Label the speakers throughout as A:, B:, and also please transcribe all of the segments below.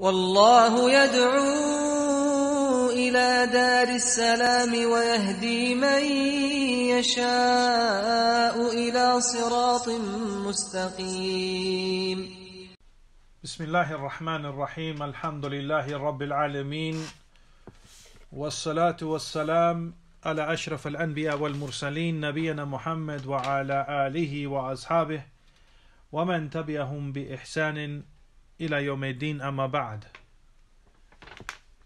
A: والله يدعو إلى دار السلام ويهدي من يشاء إلى صراط مستقيم بسم الله الرحمن الرحيم الحمد لله رب العالمين والصلاة والسلام على أشرف الأنبياء والمرسلين نبينا محمد وعلى آله وأصحابه ومن تبعهم بإحسان ila yomedin amabad.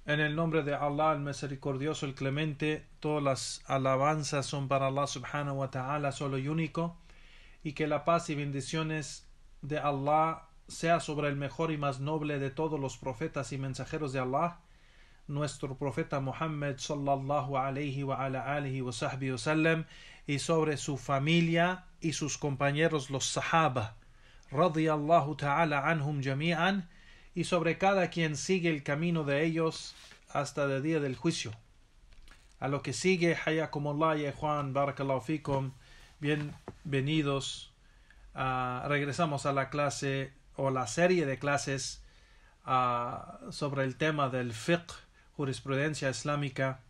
A: En el nombre de Allah, el misericordioso, el clemente, todas las alabanzas son para Allah subhanahu wa ta'ala, solo y único, y que la paz y bendiciones de Allah sea sobre el mejor y más noble de todos los profetas y mensajeros de Allah, nuestro profeta Muhammad sallallahu alaihi wa ala wa sahbihi y sobre su familia y sus compañeros los sahaba radiyallahu anhum y sobre cada quien sigue el camino de ellos hasta el día del juicio. A lo que sigue, hayakumullah y Juan, barakallahu bienvenidos. Ah, regresamos a la clase o la serie de clases ah, sobre el tema del fiqh, jurisprudencia islámica.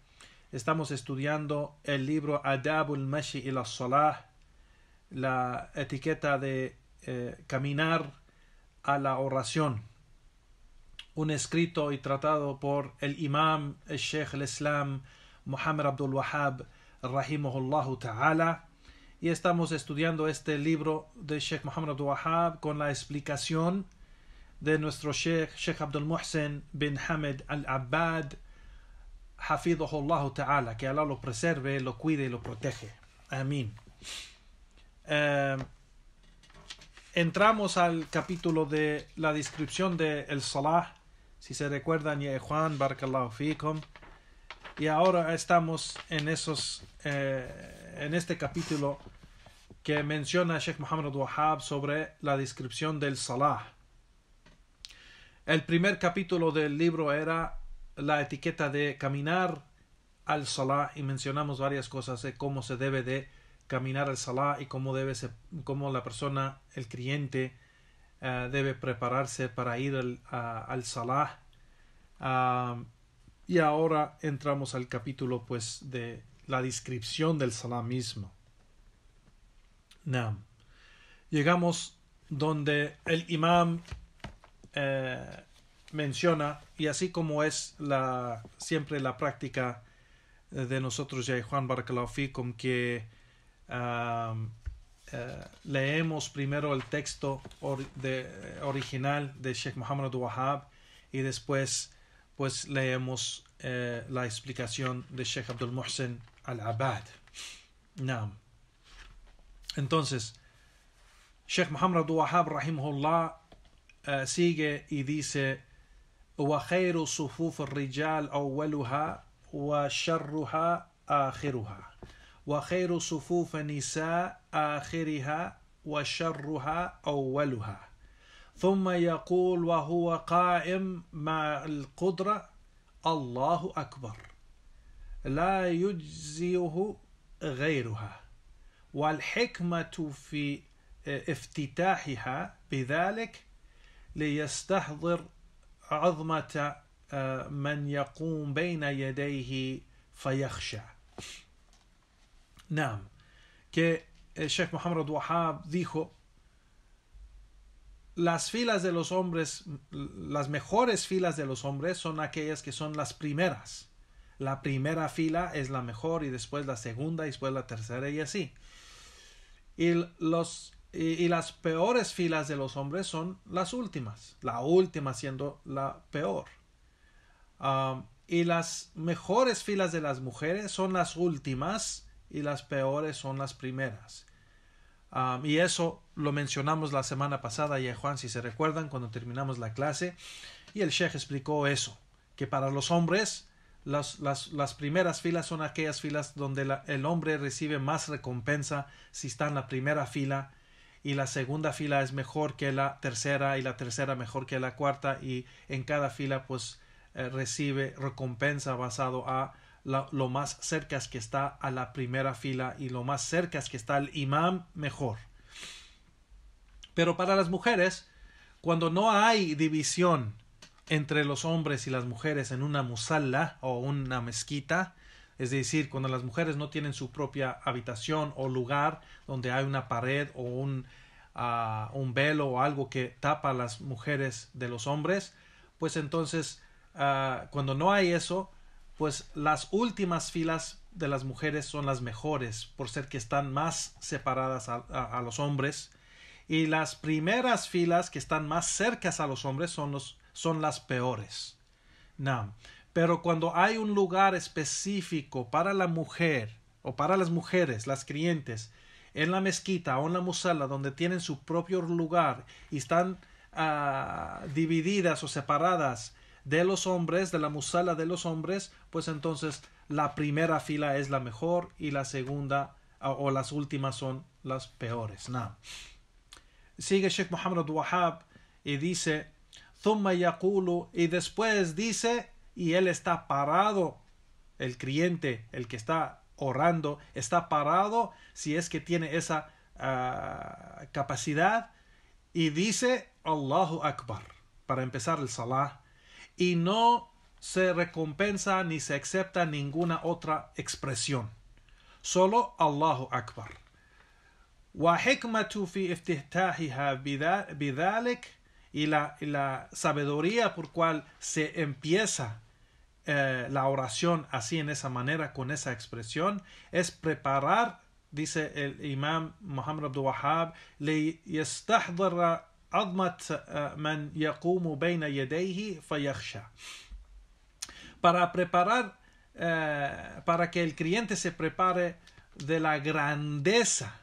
A: Estamos estudiando el libro Adabul Mashi y la Salah, la etiqueta de eh, caminar a la oración, un escrito y tratado por el imam, el sheikh el islam, Muhammad Abdul Wahab, ta'ala, y estamos estudiando este libro de Sheikh Muhammad Abdul Wahab con la explicación de nuestro Sheikh, Sheikh Abdul Muhsin bin Hamid al-Abbad, ta'ala, que Allah lo preserve, lo cuide y lo protege. Amén. Eh, entramos al capítulo de la descripción de El Salah, si se recuerdan, eh, Juan, Barakallahu Fikum. Y ahora estamos en, esos, eh, en este capítulo que menciona Sheikh Muhammad Wahab sobre la descripción del Salah. El primer capítulo del libro era la etiqueta de caminar al Salah y mencionamos varias cosas de cómo se debe de caminar al Salah y cómo, debe cómo la persona, el cliente eh, debe prepararse para ir al, al Salah. y ahora entramos al capítulo pues de la descripción del Salah mismo. llegamos donde el imam eh, menciona, y así como es la, siempre la práctica eh, de nosotros, ya Juan con que eh, leemos primero el texto de, original de Sheikh Muhammad Wahab y después pues leemos eh, la explicación de Sheikh Abdul Muhsin al-Abad. Entonces, Sheikh Muhammad Wahab rahimahullah eh, sigue y dice وخير صفوف الرجال أولها وشرها آخرها وخير صفوف النساء آخرها وشرها أولها ثم يقول وهو قائم مع القدرة الله أكبر لا يجزيه غيرها والحكمة في افتتاحها بذلك ليستحضر عظمة آه، من يقوم بين يديه فيخشع que el eh, Sheikh Muhammad Wahab dijo, las filas de los hombres, las mejores filas de los hombres son aquellas que son las primeras. La primera fila es la mejor y después la segunda y después la tercera y así. Y, los, y, las peores filas de los hombres son las últimas, la última siendo la peor. Ah, y las mejores filas de las mujeres son las últimas y las peores son las primeras. y eso lo mencionamos la semana pasada, y Juan, si se recuerdan, cuando terminamos la clase, y el Sheikh explicó eso, que para los hombres las, primeras filas son aquellas filas donde el hombre recibe más recompensa si está en la primera fila, y la segunda fila es mejor que la tercera, y la tercera mejor que la cuarta, y en cada fila pues eh, recibe recompensa basado a lo más cerca es que está a la primera fila y lo más cerca es que está el imán, mejor. Pero para las mujeres, cuando no hay división entre los hombres y las mujeres en una musalla o una mezquita, es decir, cuando las mujeres no tienen su propia habitación o lugar donde hay una pared o un, ah, velo o algo que tapa a las mujeres de los hombres, pues entonces ah, cuando no hay eso, pues las últimas filas de las mujeres son las mejores por ser que están más separadas a, los hombres y las primeras filas que están más cercas a los hombres son, los, son las peores. No. Pero cuando hay un lugar específico para la mujer o para las mujeres, las clientes, en la mezquita o en la musala donde tienen su propio lugar y están ah, divididas o separadas de los hombres, de la musala de los hombres, pues entonces la primera fila es la mejor y la segunda o las últimas son las peores. Sigue Sheikh Muhammad Wahab y dice, y después dice, y él está parado, el cliente el que está orando, está parado, si es que tiene esa ah, capacidad, y dice Allahu Akbar, para empezar el salah y no se recompensa ni se acepta ninguna otra expresión. Solo Allahu Akbar. y la, y sabiduría por cual se empieza eh, la oración así en esa manera con esa expresión es preparar dice el imam Muhammad Abdul Wahhab para preparar para que el cliente se prepare de la grandeza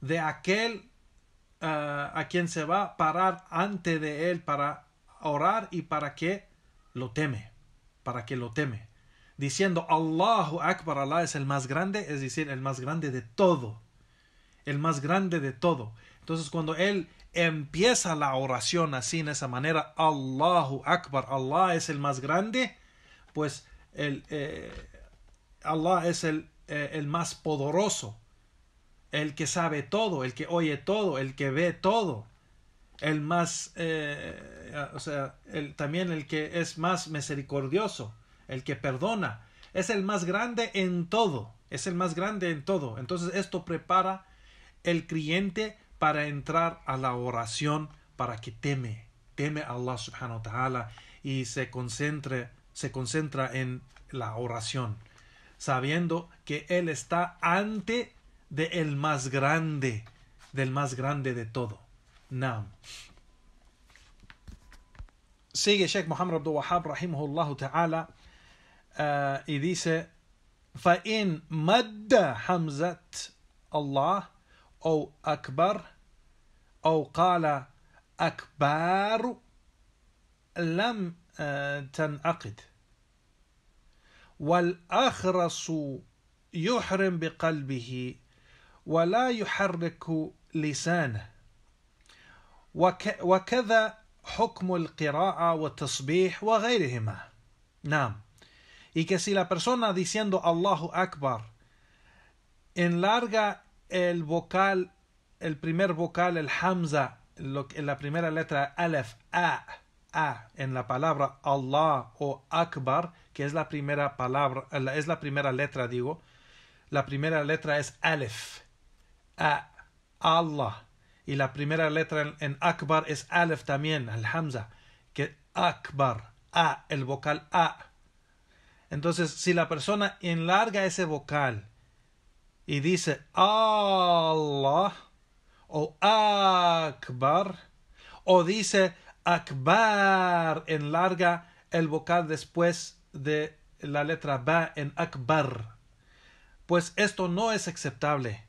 A: de aquel a quien se va a parar ante de él para orar y para que lo teme para que lo teme diciendo Allahu Akbar Allah es el más grande es decir el más grande de todo el más grande de todo entonces cuando él empieza la oración así en esa manera, Allahu Akbar, Allah es el más grande, pues el, eh, Allah es el, eh, el más poderoso, el que sabe todo, el que oye todo, el que ve todo, el más, eh, o sea, también el que es más misericordioso, el que perdona, es el más grande en todo, es el más grande en todo. Entonces esto prepara el creyente para entrar a la oración para que teme, teme a Allah subhanahu wa ta'ala y se concentre, se concentra en la oración, sabiendo que Él está ante de el más grande, del más grande de todo. Sigue Sheikh Muhammad Abdul Wahab rahimahullah ta'ala eh, y dice فإن madda hamzat الله أو أكبر أو قال أكبار لم آه، تنعقد والأخرس يحرم بقلبه ولا يحرك لسانه وكذا حكم القراءة والتصبيح وغيرهما نعم y que si la persona diciendo Allahu Akbar enlarga el vocal, el primer vocal, el hamza, lo la primera letra alef, a, a, en la palabra Allah o Akbar, que es la primera palabra, es la primera letra, digo, la primera letra es alef, a, Allah, y la primera letra en, Akbar es alef también, el hamza, que Akbar, a, el vocal a. Entonces, si la persona enlarga ese vocal, y dice Allah o Akbar o dice Akbar en larga el vocal después de la letra ba en Akbar. Pues esto no es aceptable.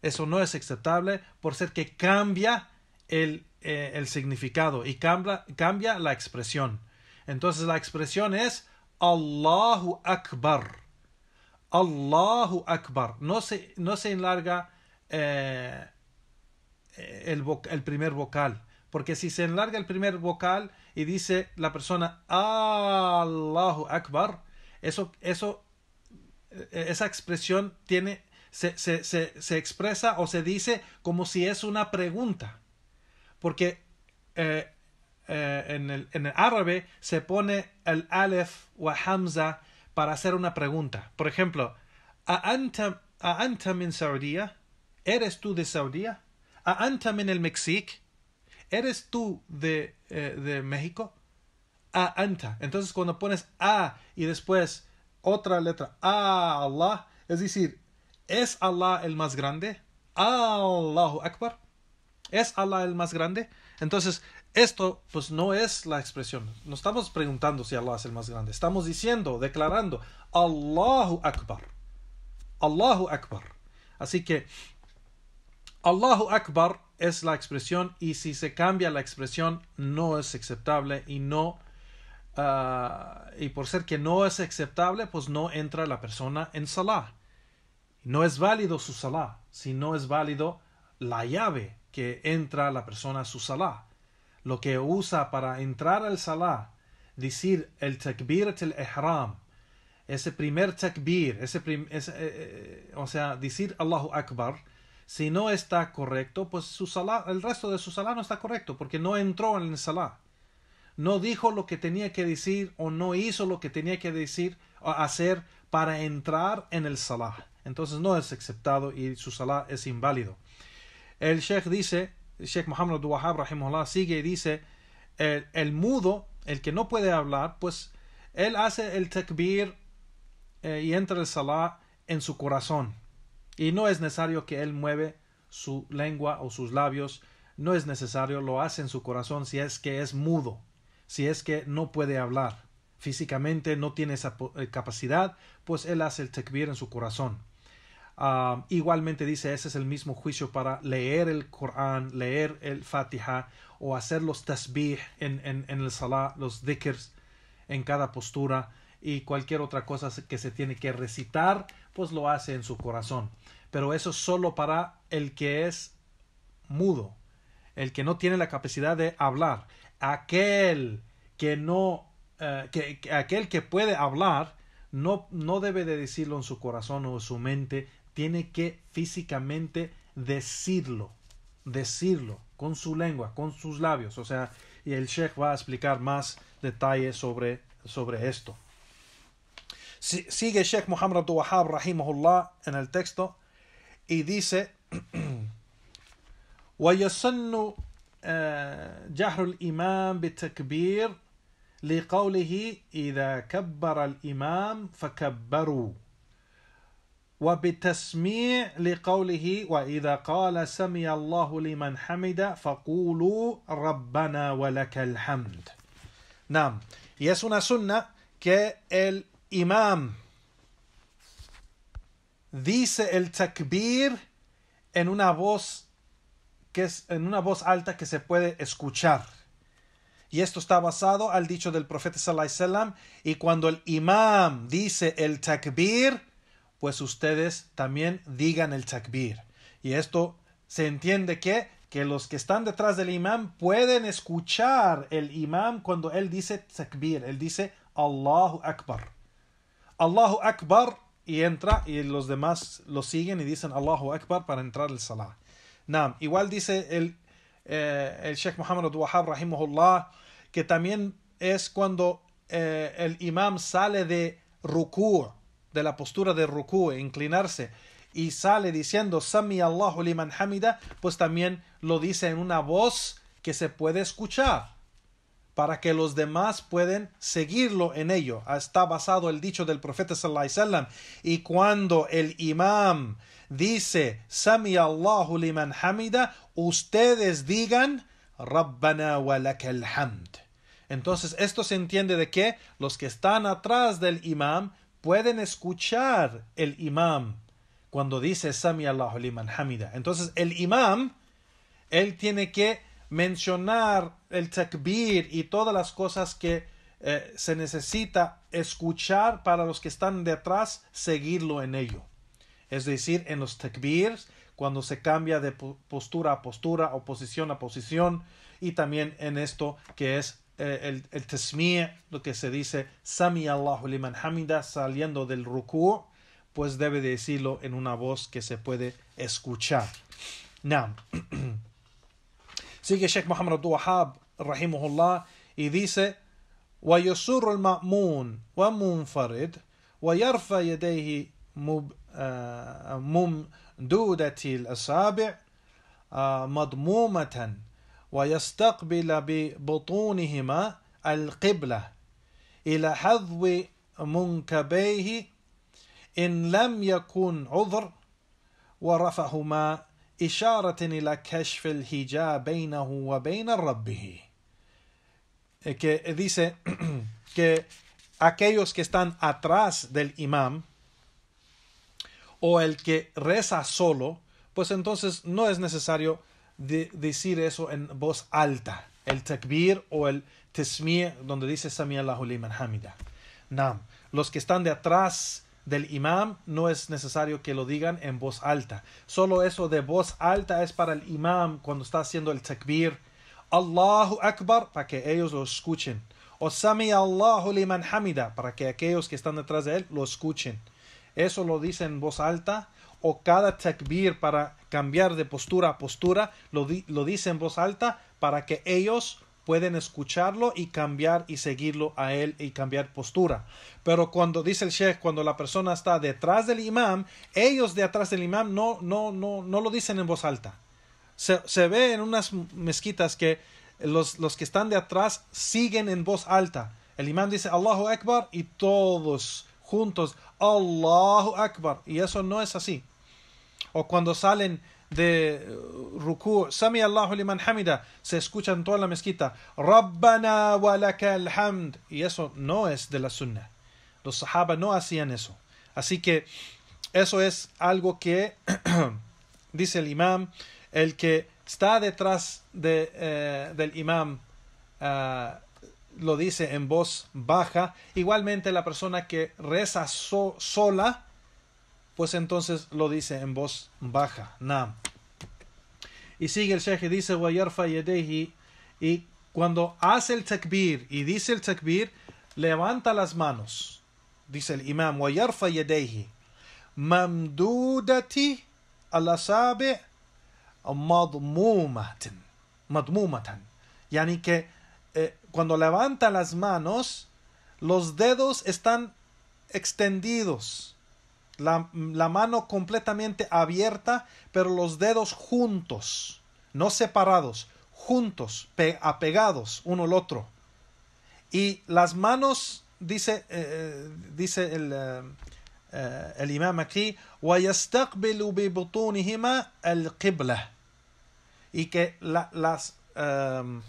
A: Eso no es aceptable por ser que cambia el, eh, significado y cambia, cambia la expresión. Entonces la expresión es Allahu Akbar. Allahu Akbar. No se, no se enlarga eh, el, el, primer vocal. Porque si se enlarga el primer vocal y dice la persona Allahu Akbar, eso, eso, eh, esa expresión tiene, se, expresa o se dice como si es una pregunta. Porque eh, en, el, en, el, árabe se pone el alef o hamza para hacer una pregunta. Por ejemplo, ¿A anta, a Saudía? ¿Eres tú de Saudía? ¿A anta min el Mexique? ¿Eres tú de, eh, de México? A anta. Entonces cuando pones a y después otra letra, a Allah, es decir, ¿es Allah el más grande? Allahu Akbar. ¿Es Allah el más grande? Entonces, esto pues no es la expresión. No estamos preguntando si Allah es el más grande. Estamos diciendo, declarando, Allahu Akbar. Allahu Akbar. Así que Allahu Akbar es la expresión y si se cambia la expresión no es aceptable y no ah, y por ser que no es aceptable pues no entra la persona en salah. No es válido su salah, si no es válido la llave que entra la persona a su salah lo que usa para entrar al Salah, decir el takbir el ihram, ese primer takbir, ese, eh, eh, o sea, decir Allahu Akbar, si no está correcto, pues su el resto de su salah no está correcto, porque no entró en el salah. No dijo lo que tenía que decir o no hizo lo que tenía que decir o hacer para entrar en el salah. Entonces no es aceptado y su salah es inválido. El sheikh dice, Sheikh Muhammad Wahab sigue y dice, el, mudo, el que no puede hablar, pues él hace el takbir eh, y entra el salah en su corazón. Y no es necesario que él mueve su lengua o sus labios, no es necesario, lo hace en su corazón si es que es mudo, si es que no puede hablar. Físicamente no tiene esa eh, capacidad, pues él hace el takbir en su corazón. Ah, igualmente dice, ese es el mismo juicio para leer el Corán, leer el Fatiha o hacer los tasbih en, en, el Salah, los dhikrs en cada postura y cualquier otra cosa que se tiene que recitar, pues lo hace en su corazón. Pero eso es solo para el que es mudo, el que no tiene la capacidad de hablar. Aquel que no, eh, que, aquel que puede hablar, no, no debe de decirlo en su corazón o su mente, tiene que físicamente decirlo, decirlo con su lengua, con sus labios. O sea, y el Sheikh va a explicar más detalles sobre, sobre esto. Si, sigue Sheikh Muhammad Abdul Wahab rahimahullah en el texto y dice وَيَسَنُّ جهر الإمام لقوله إذا كبر y es una sunna que el imam dice el takbir en una voz que es en una voz alta que se puede escuchar y esto está basado al dicho del profeta sallallahu alaihi wasallam y cuando el imam dice el takbir pues ustedes también digan el takbir. Y esto se entiende que, que los que están detrás del imán pueden escuchar el imán cuando él dice takbir, él dice Allahu Akbar. Allahu Akbar y entra y los demás lo siguen y dicen Allahu Akbar para entrar al salah. igual dice el, eh, el Sheikh Muhammad Wahab que también es cuando eh, el imam sale de Rukur de la postura de ruku, e inclinarse, y sale diciendo Sami Allahu pues también lo dice en una voz que se puede escuchar para que los demás pueden seguirlo en ello. Ah, está basado el dicho del profeta y cuando el imam dice Sami Allahu hamida, ustedes digan Rabbana wa hamd. Entonces, esto se entiende de que los que están atrás del imam pueden escuchar el imam cuando dice Sami Allahu liman hamida. Entonces el imam, él tiene que mencionar el takbir y todas las cosas que eh, se necesita escuchar para los que están detrás, seguirlo en ello. Es decir, en los takbirs, cuando se cambia de postura a postura o posición a posición, y también en esto que es eh, el, el lo que se dice Sami Allahu liman hamida saliendo del ruku, pues debe decirlo en una voz que se puede escuchar. Nam sigue Sheikh Muhammad Abdul Wahab rahimahullah y dice farid المأمون ومنفرد ويرفع يديه ممدودة الأصابع madmumatan ويستقبل ببطونهما القبلة إلى حذو منكبيه إن لم يكن عذر ورفهما إشارة إلى كشف الحجاب بينه وبين ربه. Que dice que aquellos que están atrás del imam o el que reza solo, pues entonces no es necesario decir eso en voz alta, el takbir o el tismir donde dice Sami Allahu hamida. Nam, los que están de atrás del imam no es necesario que lo digan en voz alta. Solo eso de voz alta es para el imam cuando está haciendo el takbir. Allahu Akbar para que ellos lo escuchen. O Sami Allahu liman hamida para que aquellos que están detrás de él lo escuchen. Eso lo dice en voz alta o cada takbir para cambiar de postura a postura, lo, lo dice en voz alta para que ellos pueden escucharlo y cambiar y seguirlo a él y cambiar postura. Pero cuando dice el sheikh, cuando la persona está detrás del imam, ellos de atrás del imam no, no, no, no lo dicen en voz alta. Se, ve en unas mezquitas que los, que están de atrás siguen en voz alta. El imam dice Allahu Akbar y todos juntos Allahu Akbar. Y eso no es así. O cuando salen de uh, Ruku, Sami Allahu hamida, se escucha en toda la mezquita, Rabbana hamd. Y eso no es de la sunna. Los sahaba no hacían eso. Así que eso es algo que dice el imam, el que está detrás de, eh, del imam ah, lo dice en voz baja. Igualmente la persona que reza sola, pues entonces lo dice en voz baja, Nam. Y sigue el Sheikh, dice y cuando hace el takbir y dice el takbir, levanta las manos. Dice el imam, wayarfa Yedehi. mamdudati Madmumatan. Yani que eh, cuando levanta las manos, los dedos están extendidos la, mano completamente abierta, pero los dedos juntos, no separados, juntos, apegados uno al otro. Y las manos, dice, eh, eh, dice el, eh, el imam aquí, y que las, em,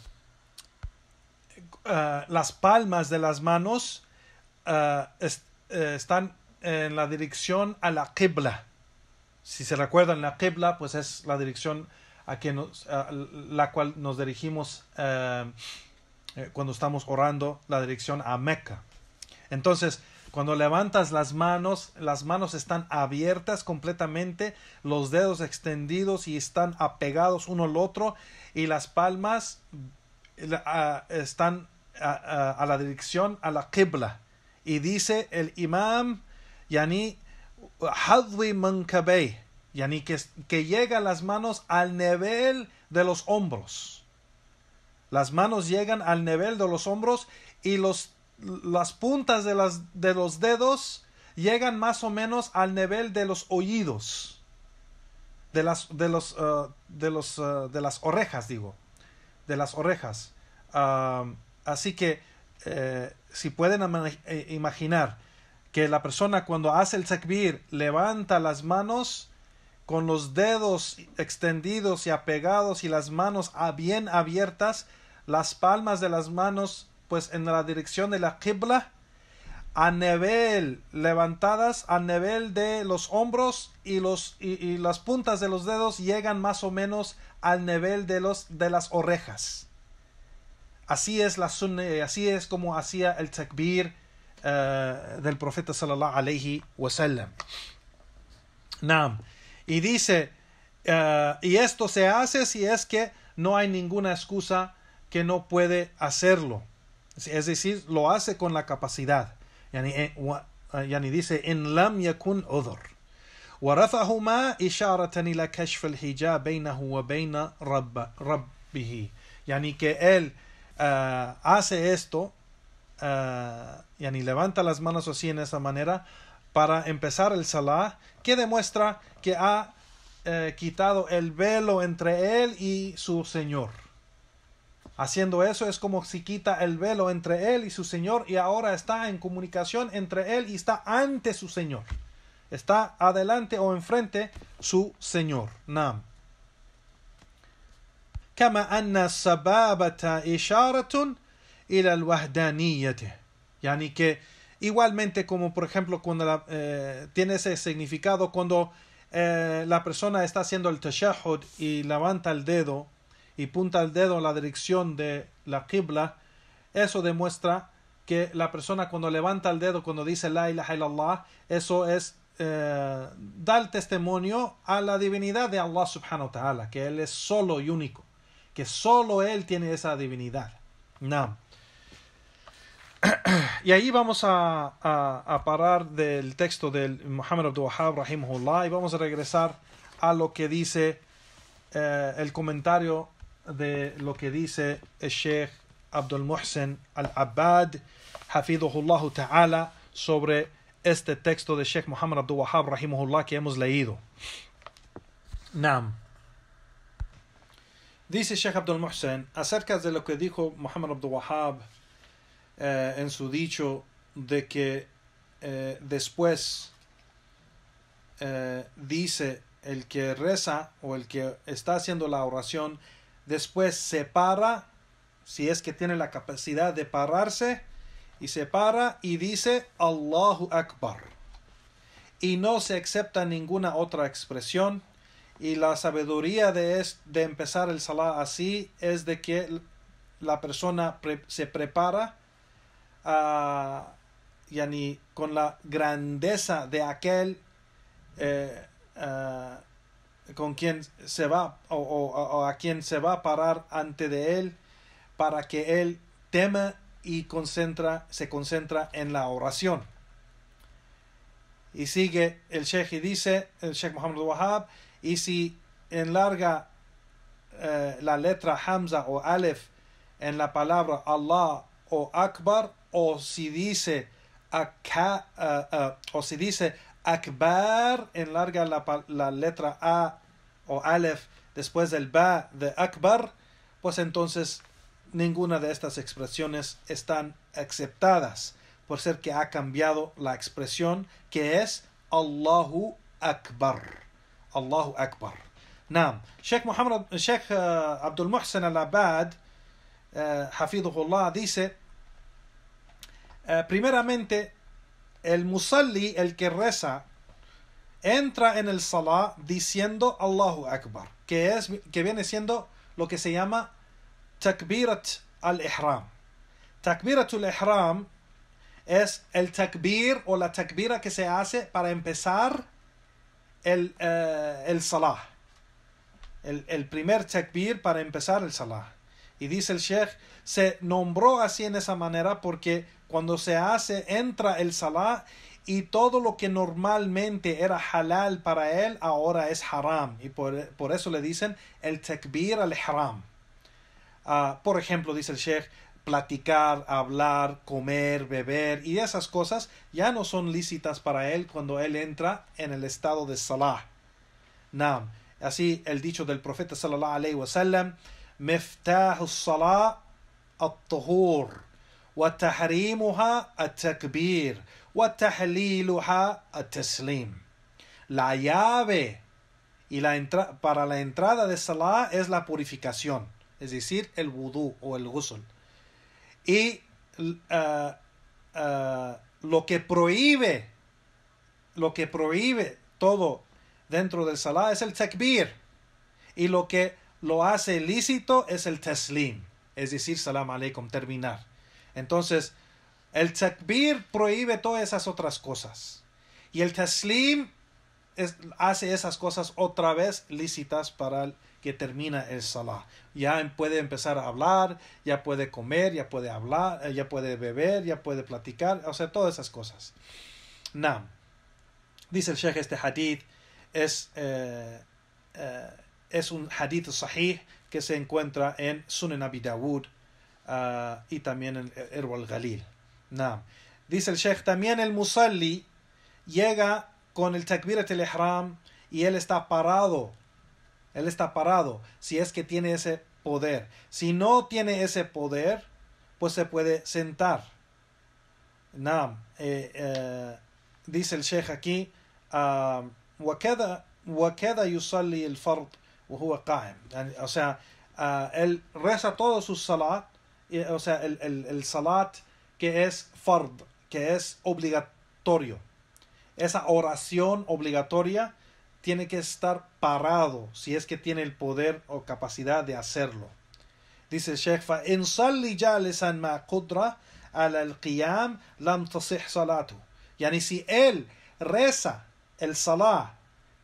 A: las palmas de las manos están en la dirección a la Qibla. Si se recuerdan, la Qibla pues es la dirección a, la cual nos dirigimos eh, eh, cuando estamos orando, la dirección a Mecca. Entonces, cuando levantas las manos, las manos están abiertas completamente, los dedos extendidos y están apegados uno al otro y las palmas están a, a, la dirección a la Qibla. Y dice el imam Yani Hadwi que, que llega las manos al nivel de los hombros. Las manos llegan al nivel de los hombros y los, las puntas de, las, de los dedos llegan más o menos al nivel de los oídos. De las, de los, eh, de, los eh, de las orejas, digo. De las orejas. Ah, así que, eh, si pueden imaginar, la persona cuando hace el takbir levanta las manos con los dedos extendidos y apegados y las manos bien abiertas, las palmas de las manos pues en la dirección de la qibla a nivel levantadas a nivel de los hombros y los y, las puntas de los dedos llegan más o menos al nivel de los de las orejas así es la eh, así es como hacía el takbir eh, del profeta sallallahu alayhi wasallam. Naam. Y dice, eh, y esto se hace si es que no hay ninguna excusa que no puede hacerlo. Es decir, lo hace con la capacidad. Yani, eh, dice, en lam yakun odor. ورفعهما إشارة إلى كشف الحجاب بينه وبين رب que él hace esto eh, y yani levanta las manos así en esa manera para empezar el salah, que demuestra que ha eh, quitado el velo entre él y su Señor. Haciendo eso es como si quita el velo entre él y su Señor y ahora está en comunicación entre él y está ante su Señor. Está adelante o enfrente su Señor. Nam. Kama anna sababata isharatun y que igualmente como por ejemplo cuando la, eh, tiene ese significado, cuando eh, la persona está haciendo el tashahud y levanta el dedo y punta el dedo en la dirección de la qibla, eso demuestra que la persona cuando levanta el dedo, cuando dice la ilaha illallah, eso es eh, dar testimonio a la divinidad de Allah subhanahu ta'ala, que Él es solo y único, que solo Él tiene esa divinidad. Nam. y ahí vamos a, a, parar del texto del Muhammad Abdul Wahab, Rahimullah, y vamos a regresar a lo que dice eh, el comentario de lo que dice el Sheikh Abdul Muhsin al-Abbad, Hafidullah Ta'ala, sobre este texto de Sheikh Muhammad Abdul Wahab, Rahimullah, que hemos leído. Nam. Dice Sheikh Abdul Muhsin acerca de lo que dijo Muhammad Abdul Wahab eh, en su dicho de que eh, después eh, dice el que reza o el que está haciendo la oración, después se para, si es que tiene la capacidad de pararse, y se para y dice Allahu Akbar. Y no se acepta ninguna otra expresión. Y la sabiduría de, de empezar el salah así es de que la persona se prepara con la grandeza de aquel eh, eh, con quien se va o, a quien se va a parar ante de él para que él tema y concentra, se concentra en la oración. Y sigue el Sheikh y dice, el Sheikh Muhammad Wahab, y si enlarga eh, la letra Hamza o Aleph en la palabra Allah o Akbar, o si dice acá, eh, eh, o si dice Akbar, enlarga la, la letra A o Aleph después del Ba de Akbar, pues entonces ninguna de estas expresiones están aceptadas, por ser que ha cambiado la expresión que es Allahu Akbar. Allahu Akbar. Sheikh Muhammad Sheikh eh, Abdul Muhsin Al Abad dice eh, primeramente, el musalli, el que reza, entra en el salah diciendo Allahu Akbar, que, es, que viene siendo lo que se llama takbirat al-ihram. Takbirat al-ihram es el takbir o la takbira que se hace para empezar el, eh, el salah. el, primer takbir para empezar el salah. Y dice el sheikh, se nombró así en esa manera porque cuando se hace, entra el salah y todo lo que normalmente era halal para él ahora es haram. Y por, eso le dicen el takbir al haram. Ah, por ejemplo, dice el sheikh, platicar, hablar, comer, beber y esas cosas ya no son lícitas para él cuando él entra en el estado de salah. Nam. Así el dicho del profeta sallallahu wa sallam, miftah salah at-tuhur la llave y la para la entrada de Salah es la purificación, es decir, el wudu o el ghusl. Y eh, eh, lo que prohíbe, lo que prohíbe todo dentro del Salah es el takbir. Y lo que lo hace lícito es el taslim, es decir, salam aleikum, terminar. Entonces, el takbir prohíbe todas esas otras cosas. Y el taslim hace esas cosas otra vez lícitas para el que termina el salah. Ya em, puede empezar a hablar, ya puede comer, ya puede hablar, eh, ya puede beber, ya puede platicar, o sea, todas esas cosas. Nam. Dice el Sheikh este hadith es, eh, eh, es un hadith sahih que se encuentra en Sunan Abi Ah, y también el Erwal Galil. Dice el Sheikh, también el Musalli llega con el Takbirat al Ihram y él está parado. Él está parado si es que tiene ese poder. Si no tiene ese poder, pues se puede sentar. Eh, eh, dice el Sheikh aquí, el ah, O sea, ah, él reza todos sus salat o sea, el, el, salat que es fard, que es obligatorio. Esa oración obligatoria tiene que estar parado si es que tiene el poder o capacidad de hacerlo. Dice Sheikh en salli al-qiyam lam tasih salatu. Yani si él reza el salah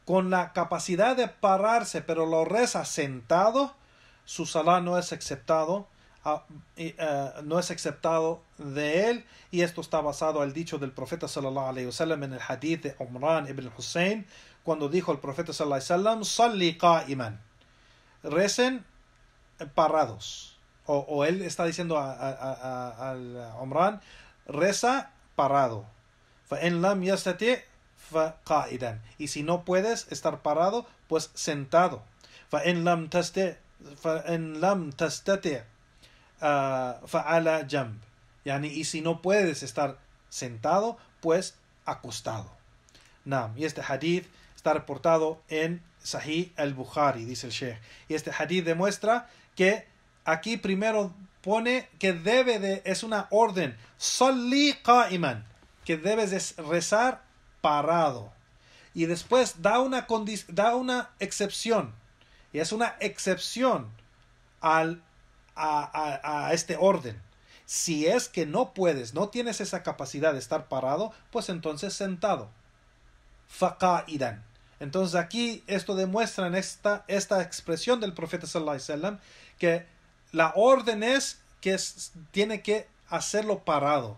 A: con la capacidad de pararse, pero lo reza sentado, su salat no es aceptado eh, no es aceptado de él y esto está basado al dicho del profeta sallallahu alaihi wasallam en el hadith de Umran ibn Hussein cuando dijo el profeta sallallahu alaihi wasallam salli qa'iman recen parados o, él está diciendo a, a, reza parado lam yastati fa y si no puedes estar parado pues sentado fa'en lam lam Ah, fa'ala Yani, y si no puedes estar sentado, pues acostado. Nam. Y este hadith está reportado en Sahih al-Bukhari, dice el Sheikh. Y este hadith demuestra que aquí primero pone que debe de, es una orden, Salli qa'iman, que debes rezar parado. Y después da una, da una excepción, y es una excepción al a, este orden. Si es que no puedes, no tienes esa capacidad de estar parado, pues entonces sentado. Faqaidan. Entonces aquí esto demuestra en esta, esta expresión del profeta sallallahu alaihi que la orden es que tiene que hacerlo parado.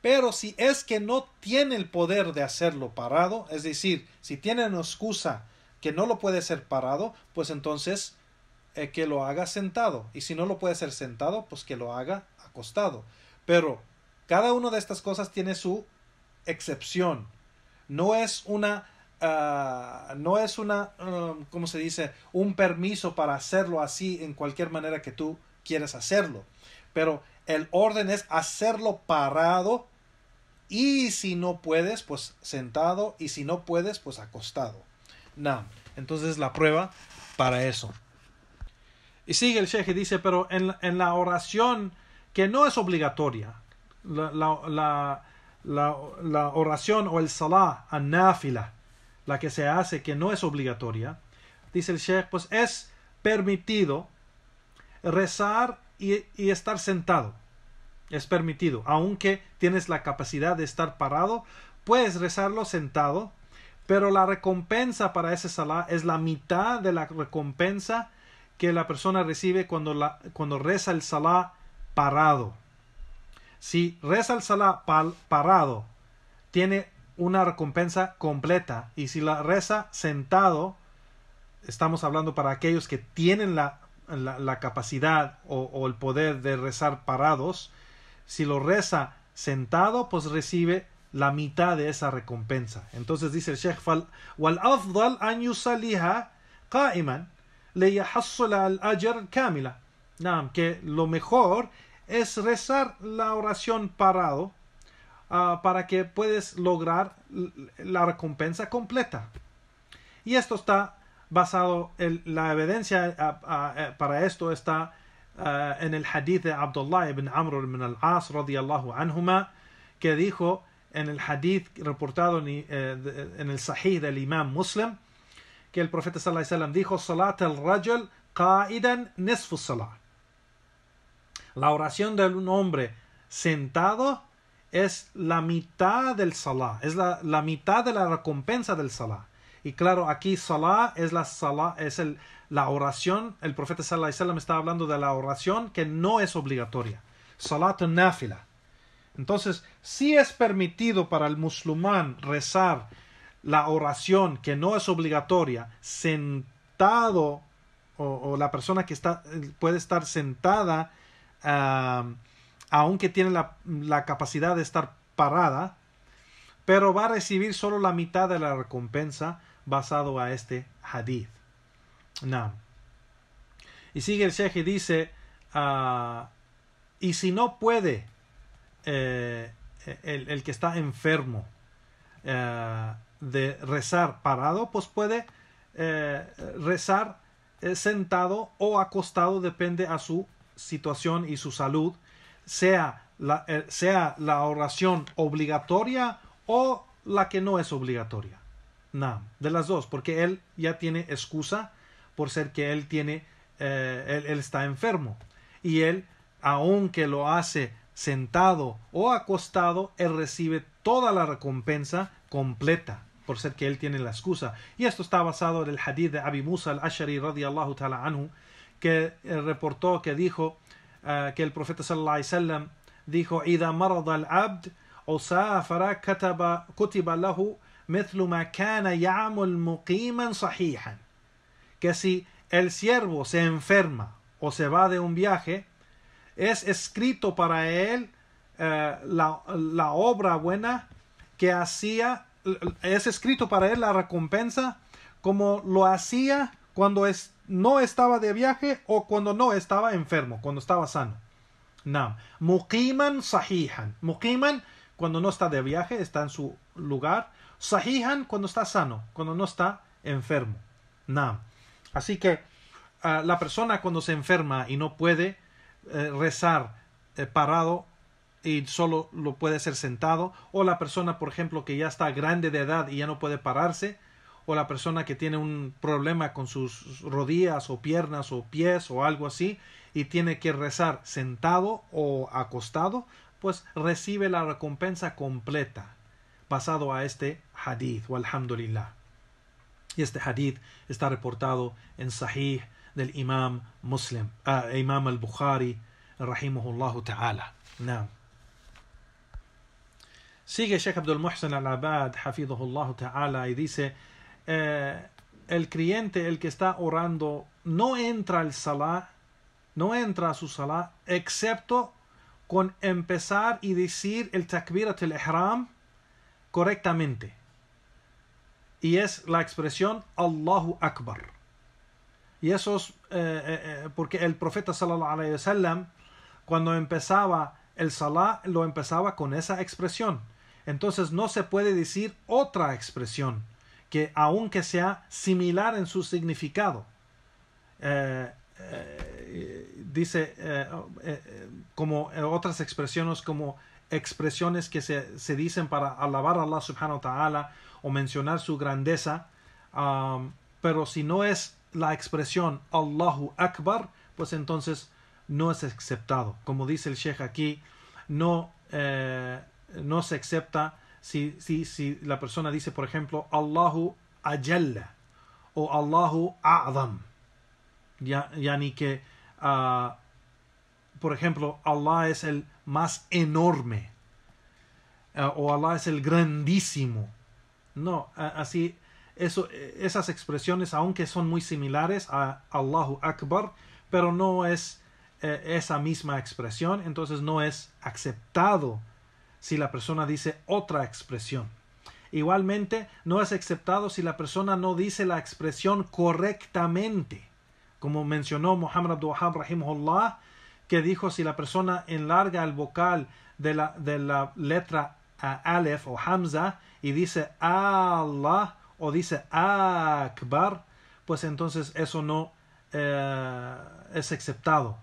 A: Pero si es que no tiene el poder de hacerlo parado, es decir, si tiene una excusa que no lo puede hacer parado, pues entonces eh, que lo haga sentado. Y si no lo puede hacer sentado, pues que lo haga acostado. Pero cada una de estas cosas tiene su excepción. No es una... Ah, no es una, Como um, ¿cómo se dice? Un permiso para hacerlo así en cualquier manera que tú Quieras hacerlo. Pero el orden es hacerlo parado y si no puedes, pues sentado y si no puedes, pues acostado. No. entonces la prueba para eso. Y sigue el sheikh y dice, pero en, en la oración que no es obligatoria, la, la, la, la oración o el salah anáfila, la que se hace que no es obligatoria, dice el sheikh, pues es permitido rezar y, y estar sentado. Es permitido, aunque tienes la capacidad de estar parado, puedes rezarlo sentado, pero la recompensa para ese salah es la mitad de la recompensa que la persona recibe cuando, la, cuando reza el salah parado. Si reza el salah parado, tiene una recompensa completa. Y si la reza sentado, estamos hablando para aquellos que tienen la, capacidad o, el poder de rezar parados, si lo reza sentado, pues recibe la mitad de esa recompensa. Entonces dice el Sheikh, wal afdal an yusaliha qa'iman le al ayer Camila. que lo mejor es rezar la oración parado ah, para que puedes lograr la recompensa completa y esto está basado en la evidencia ah, ah, eh, para esto está en el hadith de Abdullah ibn Amr ibn al-As radiyallahu anhuma que dijo en el hadith reportado en, eh, en el sahih del imam Muslim el profeta sallallahu alaihi dijo, Salat al-Rajal qa'idan nisfu salah. La oración de un hombre sentado es la mitad del salah, es la, mitad de la recompensa del salah. Y claro, aquí salah es la salah, es el, la oración, el profeta sallallahu alaihi wasallam está hablando de la oración que no es obligatoria. Salat nafila. Entonces, si es permitido para el musulmán rezar la oración, que no es obligatoria, sentado, o, la persona que está, eh, puede estar sentada, ah, aunque tiene la, capacidad de estar parada, pero va a recibir solo la mitad de la recompensa basado a este hadith. Y sigue el Sheikh dice, ah, y si no puede eh, el, que está enfermo, eh, de rezar parado, pues puede eh, rezar eh, sentado o acostado, depende a su situación y su salud, sea la, eh, sea la oración obligatoria o la que no es obligatoria. de las dos, porque él ya tiene excusa por ser que él tiene, él está enfermo. Y él, aunque lo hace sentado o acostado, él recibe toda la recompensa completa por ser que él tiene la excusa. Y esto está basado en el hadith de Abi Musa al-Ashari ...radiallahu ta'ala anhu, que eh, reportó que dijo eh, que el profeta sallallahu alaihi wasallam dijo: al-abd o safara kutiba lahu mithlu muqiman Que si el siervo se enferma o se va de un viaje, es escrito para él eh, la obra buena que hacía es escrito para él la recompensa como lo hacía cuando es, no estaba de viaje o cuando no estaba enfermo, cuando estaba sano. Nam. Muqiman sahihan. Muqiman cuando no está de viaje, está en su lugar. Sahihan cuando está sano, cuando no está enfermo. Nam. Así que ah, la persona cuando se enferma y no puede eh, rezar eh, parado y solo lo puede hacer sentado, o la persona, por ejemplo, que ya está grande de edad y ya no puede pararse, o la persona que tiene un problema con sus rodillas o piernas o pies o algo así y tiene que rezar sentado o acostado, pues recibe la recompensa completa basado a este hadith o alhamdulillah. Y este hadith está reportado en Sahih del Imam Muslim, ah, Imam al-Bukhari, rahimahullah ta'ala. Sigue Sheikh Abdul Muhsin al-Abad, Hafidullah Ta'ala, y dice, eh, el cliente el que está orando, no entra al salah, no entra a su salah, excepto con empezar y decir el takbirat al-ihram correctamente. Y es la expresión Allahu Akbar. Y eso es eh, eh, porque el profeta sallallahu wa sallam, cuando empezaba el salah lo empezaba con esa expresión entonces no se puede decir otra expresión que aunque sea similar en su significado. Eh, eh, dice eh, como otras expresiones como expresiones que se, dicen para alabar a Allah subhanahu wa ta'ala o mencionar su grandeza pero si no es la expresión Allahu Akbar pues entonces no es aceptado como dice el sheikh aquí no no se acepta si, la persona dice, por ejemplo, Allahu Ajalla o Allahu Adam Ya, ni que, ah, por ejemplo, Allah es el más enorme ah, o Allah es el grandísimo. No, así, eso, esas expresiones, aunque son muy similares a Allahu Akbar, pero no es eh, esa misma expresión, entonces no es aceptado si la persona dice otra expresión. Igualmente, no es aceptado si la persona no dice la expresión correctamente. Como mencionó Muhammad Abdul Rahimullah, que dijo si la persona enlarga el vocal de la, de la letra Aleph o Hamza y dice Allah o dice Akbar, pues entonces eso no eh, es aceptado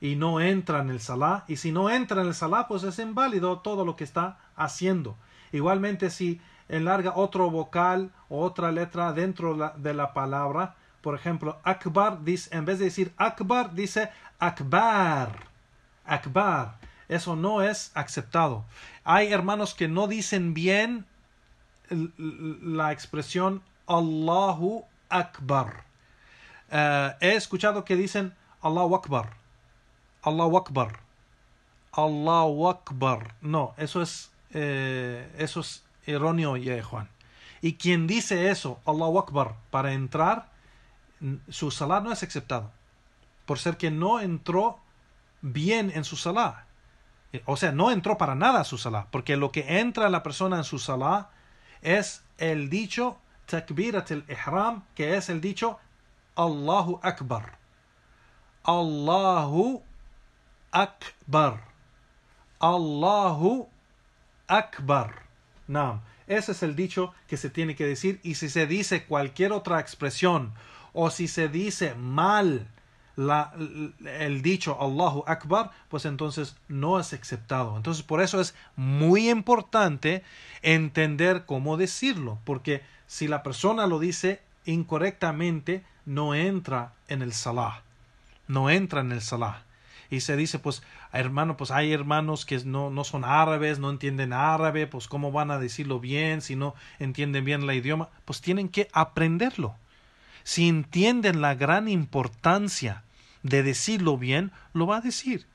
A: y no entra en el Salah. Y si no entra en el Salah, pues es inválido todo lo que está haciendo. Igualmente, si enlarga otro vocal o otra letra dentro de la palabra, por ejemplo, Akbar dice, en vez de decir Akbar, dice Akbar. Akbar. Eso no es aceptado. Hay hermanos que no dicen bien la expresión Allahu Akbar. Eh, he escuchado que dicen Allahu Akbar Allahu Akbar. Allahu Akbar. No, eso es, eh, eso es erróneo, ya Juan. Y quien dice eso, Allahu Akbar, para entrar, su sala no es aceptado. Por ser que no entró bien en su sala. Eh, o sea, no entró para nada a su salah, porque lo que entra la persona en su salah es el dicho takbirat el ihram, que es el dicho Allahu Akbar. Allahu Akbar Akbar. Allahu Akbar. Ese es el dicho que se tiene que decir. Y si se dice cualquier otra expresión o si se dice mal el dicho Allahu Akbar, pues entonces no es aceptado. Entonces por eso es muy importante entender cómo decirlo, porque si la persona lo dice incorrectamente, no entra en el salah. No entra en el salah y se dice, pues, hermano, pues hay hermanos que no, son árabes, no entienden árabe, pues cómo van a decirlo bien si no entienden bien el idioma, pues tienen que aprenderlo. Si entienden la gran importancia de decirlo bien, lo va a decir.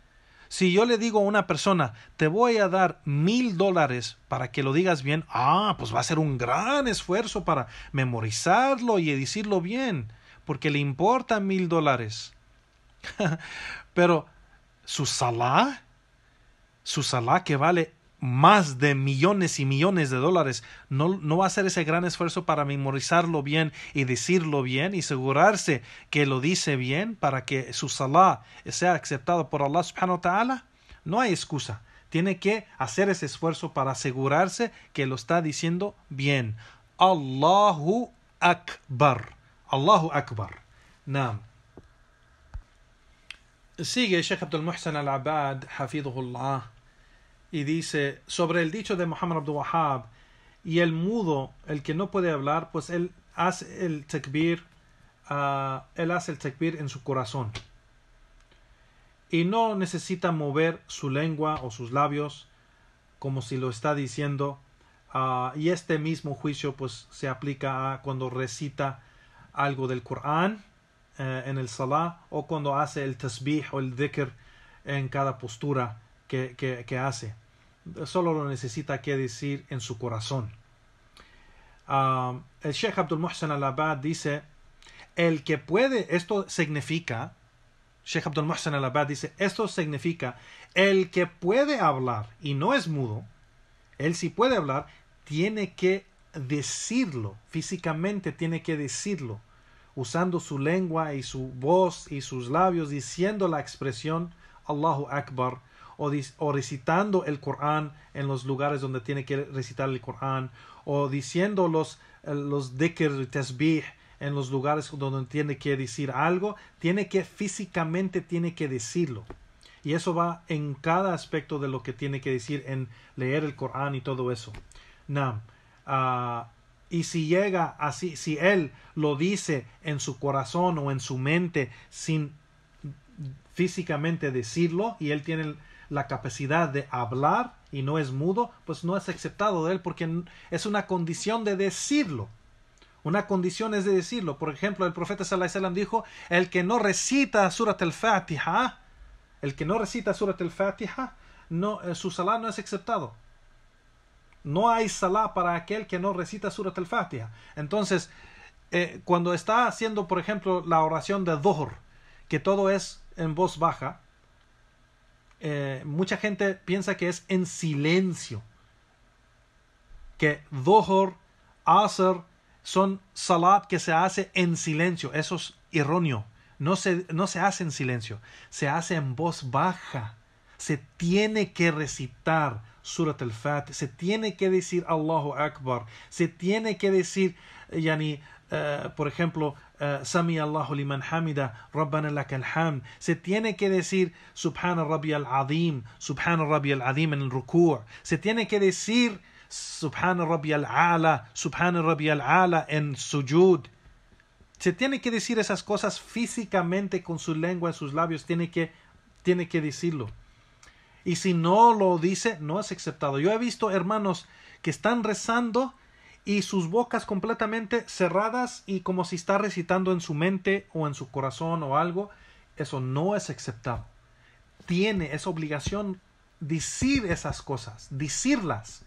A: Si yo le digo a una persona, te voy a dar mil dólares para que lo digas bien, ah, pues va a ser un gran esfuerzo para memorizarlo y decirlo bien, porque le importan mil dólares. Pero su salá, su salá que vale más de millones y millones de dólares, no, no, va a hacer ese gran esfuerzo para memorizarlo bien y decirlo bien y asegurarse que lo dice bien para que su salah sea aceptado por Allah subhanahu wa ta'ala, no hay excusa. Tiene que hacer ese esfuerzo para asegurarse que lo está diciendo bien. Allahu Akbar. Allahu Akbar. Nam. Sigue Sheikh Abdul Muhsan al-Abad, Hafidullah, y dice, sobre el dicho de Muhammad Abdul Wahab, y el mudo, el que no puede hablar, pues él hace el takbir, ah, él hace el takbir en su corazón. Y no necesita mover su lengua o sus labios, como si lo está diciendo. Ah, y este mismo juicio pues se aplica cuando recita algo del Corán eh, en el salah o cuando hace el tasbih o el dhikr en cada postura que, que, hace. Solo lo necesita que decir en su corazón. Ah, el Sheikh Abdul Muhsin al-Abad dice, el que puede, esto significa, Sheikh Abdul Muhsin al-Abad dice, esto significa, el que puede hablar y no es mudo, él si puede hablar, tiene que decirlo, físicamente tiene que decirlo usando su lengua y su voz y sus labios, diciendo la expresión Allahu Akbar o, recitando el Corán en los lugares donde tiene que recitar el Corán o diciendo los, eh, los dhikr, tasbih en los lugares donde tiene que decir algo, tiene que físicamente tiene que decirlo. Y eso va en cada aspecto de lo que tiene que decir en leer el Corán y todo eso. Nam. Ah, y si llega así, si él lo dice en su corazón o en su mente sin físicamente decirlo y él tiene la capacidad de hablar y no es mudo, pues no es aceptado de él porque es una condición de decirlo. Una condición es de decirlo. Por ejemplo, el profeta sallallahu dijo, el que no recita surat al-Fatiha, el que no recita surat al-Fatiha, no, eh, su Salah no es aceptado. No hay salah para aquel que no recita Surat al-Fatiha. Entonces, eh, cuando está haciendo, por ejemplo, la oración de Dohor, que todo es en voz baja, eh, mucha gente piensa que es en silencio. Que Dohor, Asr, son salat que se hace en silencio. Eso es erróneo. No no se hace en silencio, se hace en voz baja. Se tiene que recitar Surat al Fat, se tiene que decir Allahu Akbar, se tiene que decir, eh, yani, eh, por ejemplo, eh, Sami Allahu liman hamida, Rabbana lakal se tiene que decir Subhana Rabbi al-Azim, Subhana Rabbi al-Azim en el ruku', se tiene que decir Subhana Rabbi al-Ala, Subhana Rabbi al-Ala en sujud, se tiene que decir esas cosas físicamente con su lengua en sus labios, tiene que, tiene que decirlo. Y si no lo dice, no es aceptado. Yo he visto hermanos que están rezando y sus bocas completamente cerradas y como si está recitando en su mente o en su corazón o algo. Eso no es aceptado. Tiene, esa obligación decir esas cosas, decirlas.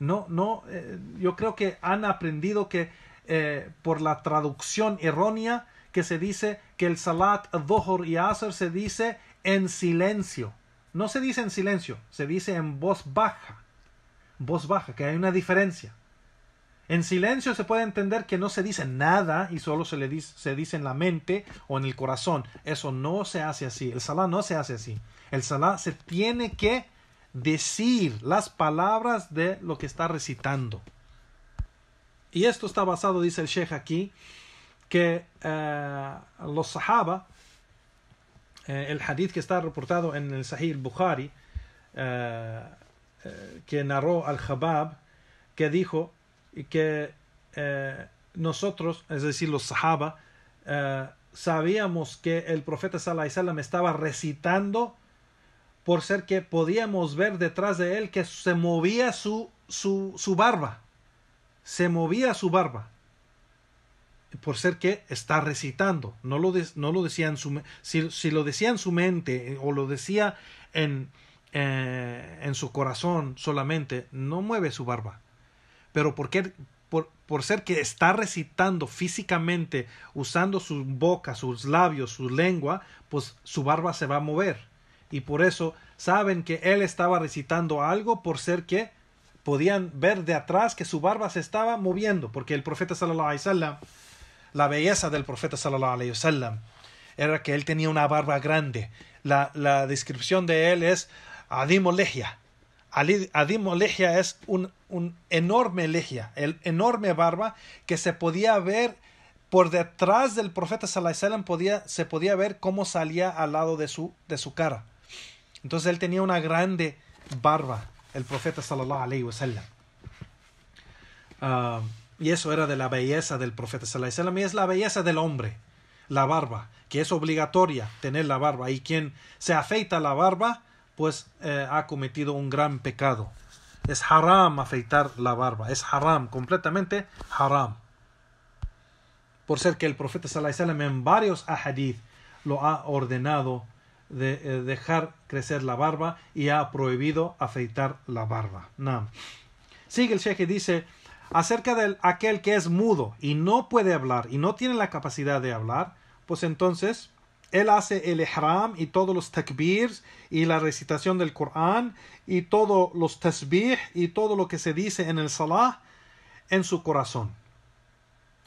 A: No, no, eh, yo creo que han aprendido que eh, por la traducción errónea que se dice que el Salat, dohor y aser se dice en silencio no se dice en silencio, se dice en voz baja. Voz baja, que hay una diferencia. En silencio se puede entender que no se dice nada y solo se, le dice, se en la mente o en el corazón. Eso no se hace así. El salah no se hace así. El salah se tiene que decir las palabras de lo que está recitando. Y esto está basado, dice el sheikh aquí, que eh, los sahaba eh, el hadith que está reportado en el Sahih bukhari eh, eh, que narró al-Jabab, que dijo que nosotros, es decir, los Sahaba, sabíamos que el profeta Sallallahu estaba recitando por ser que podíamos ver detrás de él que se movía su, su barba. Se movía su barba por ser que está recitando. No lo, no lo decía en su si, si, lo decía en su mente eh, o lo decía en, eh, en su corazón solamente, no mueve su barba. Pero por, ser que está recitando físicamente, usando su boca, sus labios, su lengua, pues su barba se va a mover. Y por eso saben que él estaba recitando algo por ser que podían ver de atrás que su barba se estaba moviendo, porque el profeta sallallahu alaihi la belleza del profeta sallallahu alayhi wa sallam. era que él tenía una barba grande. La, descripción de él es adimolegia. Adimolegia es un, enorme legia, el enorme barba que se podía ver por detrás del profeta sallallahu alayhi wa podía, se podía ver cómo salía al lado de su, de su cara. Entonces él tenía una grande barba, el profeta sallallahu wa sallam. Ah, y eso era de la belleza del profeta Sallallahu es la belleza del hombre, la barba, que es obligatoria tener la barba. Y quien se afeita la barba, pues eh, ha cometido un gran pecado. Es haram afeitar la barba, es haram, completamente haram. Por ser que el profeta Sallallahu en varios ahadith lo ha ordenado de eh, dejar crecer la barba y ha prohibido afeitar la barba. Sigue el sheikh y dice acerca de aquel que es mudo y no puede hablar y no tiene la capacidad de hablar, pues entonces él hace el ihram y todos los takbirs y la recitación del Corán y todos los tasbih y todo lo que se dice en el salah en su corazón.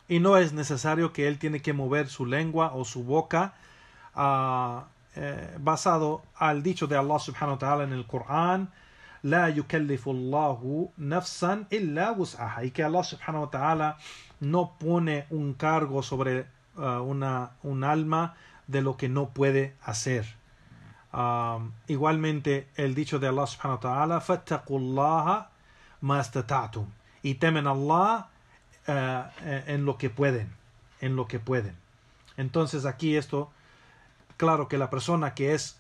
A: Y no es necesario que él tiene que mover su lengua o su boca ah, eh, basado al dicho de Allah subhanahu wa ta'ala en el Corán y que Allah subhanahu wa ta'ala no pone un cargo sobre uh, una, un alma de lo que no puede hacer. Um, igualmente, el dicho de Allah subhanahu wa ta'ala, mastata'tum. Y temen a Allah uh, en lo que pueden. En lo que pueden. Entonces, aquí esto, claro que la persona que es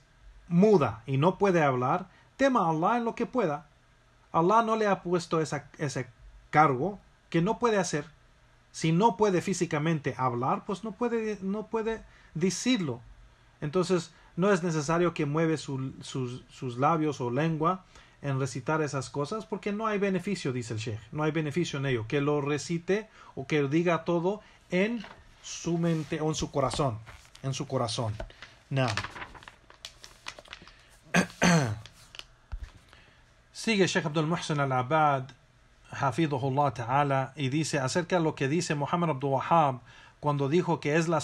A: muda y no puede hablar, tema a Allah en lo que pueda. Allah no le ha puesto ese cargo que no puede hacer. Si no puede físicamente hablar, pues no puede, no puede decirlo. Entonces, no es necesario que mueve sus, labios o lengua en recitar esas cosas porque no hay beneficio, dice el Sheikh. No hay beneficio en ello. Que lo recite o que diga todo en su mente o en su corazón. En su corazón. Now. Sigue Sheikh Abdul Muhsin al-Abad, Hafidullah Ta'ala, y dice acerca de lo que dice Muhammad Abdul Wahab cuando dijo que es, la,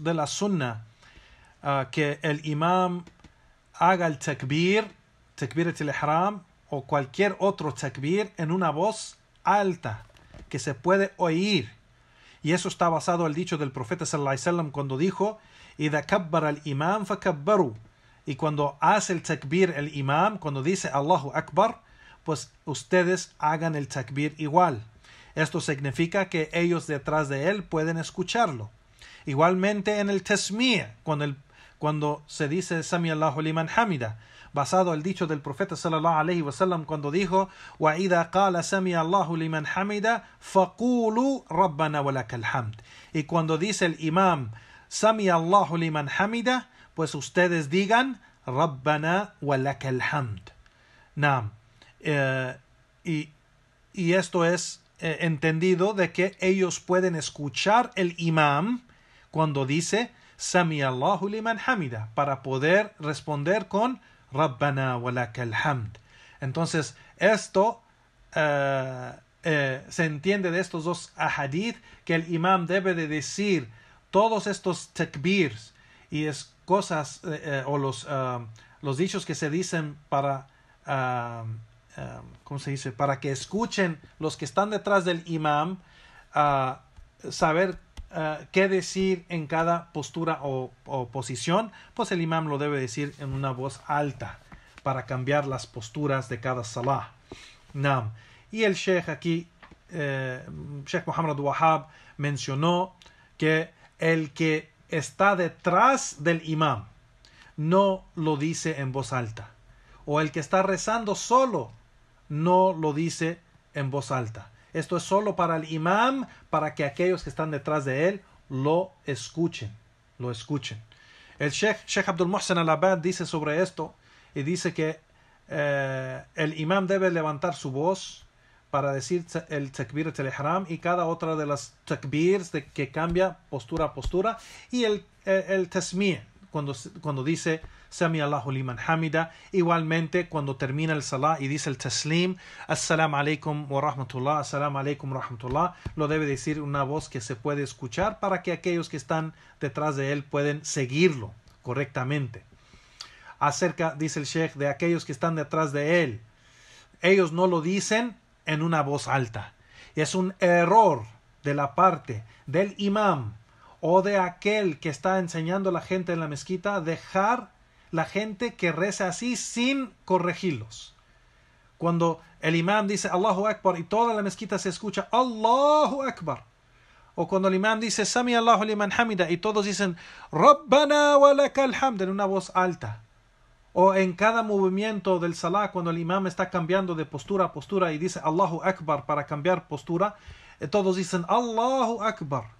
A: de la sunna ah, que el imam haga el takbir, takbir el ihram o cualquier otro takbir en una voz alta que se puede oír. Y eso está basado en el dicho del profeta sallallahu alaihi wasallam cuando dijo: ida kabbara al imam y cuando hace el takbir el imam, cuando dice Allahu Akbar, pues ustedes hagan el takbir igual. Esto significa que ellos detrás de él pueden escucharlo. Igualmente en el tasmi' cuando, se dice Sami Allahu liman hamida, basado al dicho del profeta sallallahu alaihi wasallam cuando dijo wa idha qala sami Allahu liman hamida Y cuando dice el imam Sami Allahu liman hamida, pues ustedes digan Rabbana walak hamd. Eh, y, y, esto es eh, entendido de que ellos pueden escuchar el imam cuando dice Sami Allahu liman hamida para poder responder con Rabbana walak hamd. Entonces, esto eh, se entiende de estos dos ahadith que el imam debe de decir todos estos takbirs y es cosas eh, eh, o los, ah, los dichos que se dicen para, ah, ah, se dice? Para que escuchen los que están detrás del imam, saber qué decir en cada postura o, posición, pues el imam lo debe decir en una voz alta para cambiar las posturas de cada salah. Nam. Y el sheikh aquí, eh, Sheikh Muhammad Wahab, mencionó que el que está detrás del imán. No lo dice en voz alta. O el que está rezando solo no lo dice en voz alta. Esto es solo para el imán, para que aquellos que están detrás de él lo escuchen, lo escuchen. El Sheikh, Sheikh Abdul Muhsin al-Abad dice sobre esto y dice que eh, el imán debe levantar su voz para decir el takbir el Haram. y cada otra de las takbirs de, que cambia postura a postura y el, el, cuando, cuando dice Sami Allahu liman hamida igualmente cuando termina el salah y dice el taslim assalamu alaikum wa rahmatullah assalamu alaikum wa rahmatullah lo debe decir una voz que se puede escuchar para que aquellos que están detrás de él pueden seguirlo correctamente acerca dice el sheikh de aquellos que están detrás de él ellos no lo dicen en una voz alta. Es un error de la parte del imam o de aquel que está enseñando a la gente en la mezquita dejar la gente que reza así sin corregirlos. Cuando el imam dice Allahu Akbar y toda la mezquita se escucha Allahu Akbar. O cuando el imam dice Sami Allahu liman hamida y todos dicen Rabbana wa lakal hamd en una voz alta. O en cada movimiento del salah, cuando el imam está cambiando de postura a postura y dice Allahu Akbar para cambiar postura, eh, todos dicen Allahu Akbar.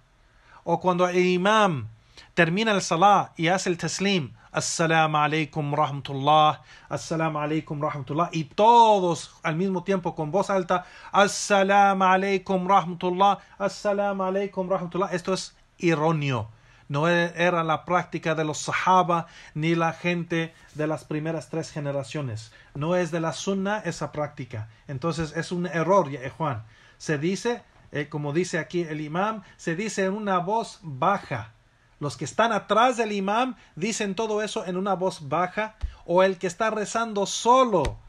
A: O cuando el imam termina el salah y hace el taslim, Assalamu alaykum rahmatullah, Assalamu alaykum rahmatullah, y todos al mismo tiempo con voz alta, Assalamu alaykum rahmatullah, Assalamu alaykum rahmatullah. Esto es erróneo no era la práctica de los sahaba ni la gente de las primeras tres generaciones. No es de la sunna esa práctica. Entonces es un error, eh, Juan. Se dice, eh, como dice aquí el imam, se dice en una voz baja. Los que están atrás del imam dicen todo eso en una voz baja o el que está rezando solo.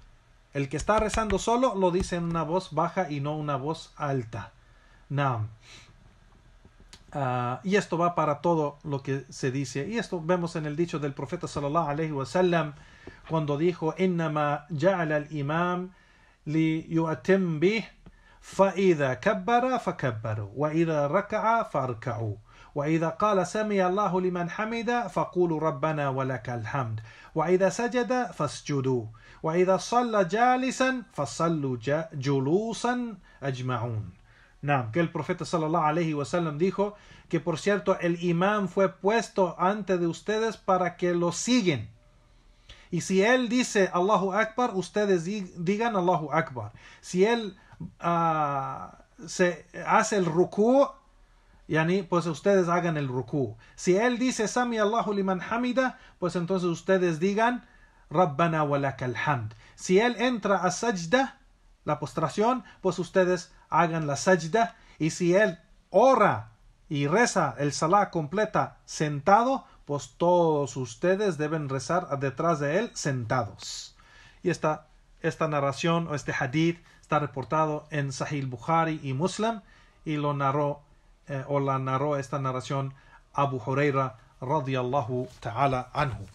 A: El que está rezando solo lo dice en una voz baja y no una voz alta. Nam. Ah, y esto va para todo lo que se dice y esto vemos en el dicho del profeta sallallahu alayhi wa cuando dijo innama ja'ala al imam li yu'tim bi fa idha kabbara fakabbiru wa idha rak'a fark'u wa idha qala sami allah liman hamida faqulu rabbana wa hamd wa idha sajada fasjudu wa idha salla jalisan fasallu julusan ajmaun que el profeta sallallahu wa wasallam dijo que por cierto el imán fue puesto ante de ustedes para que lo siguen. Y si él dice Allahu Akbar, ustedes digan Allahu Akbar. Si él ah, se hace el ruku, yani, pues ustedes hagan el ruku. Si él dice Sami Allahu liman hamida, pues entonces ustedes digan Rabbana Si él entra a sajda, la postración, pues ustedes hagan la sajda. Y si él ora y reza el salah completa sentado, pues todos ustedes deben rezar detrás de él sentados. Y esta, esta narración o este hadith está reportado en Sahih Bukhari y Muslim y lo narró eh, o la narró esta narración Abu Huraira radiyallahu ta'ala anhu.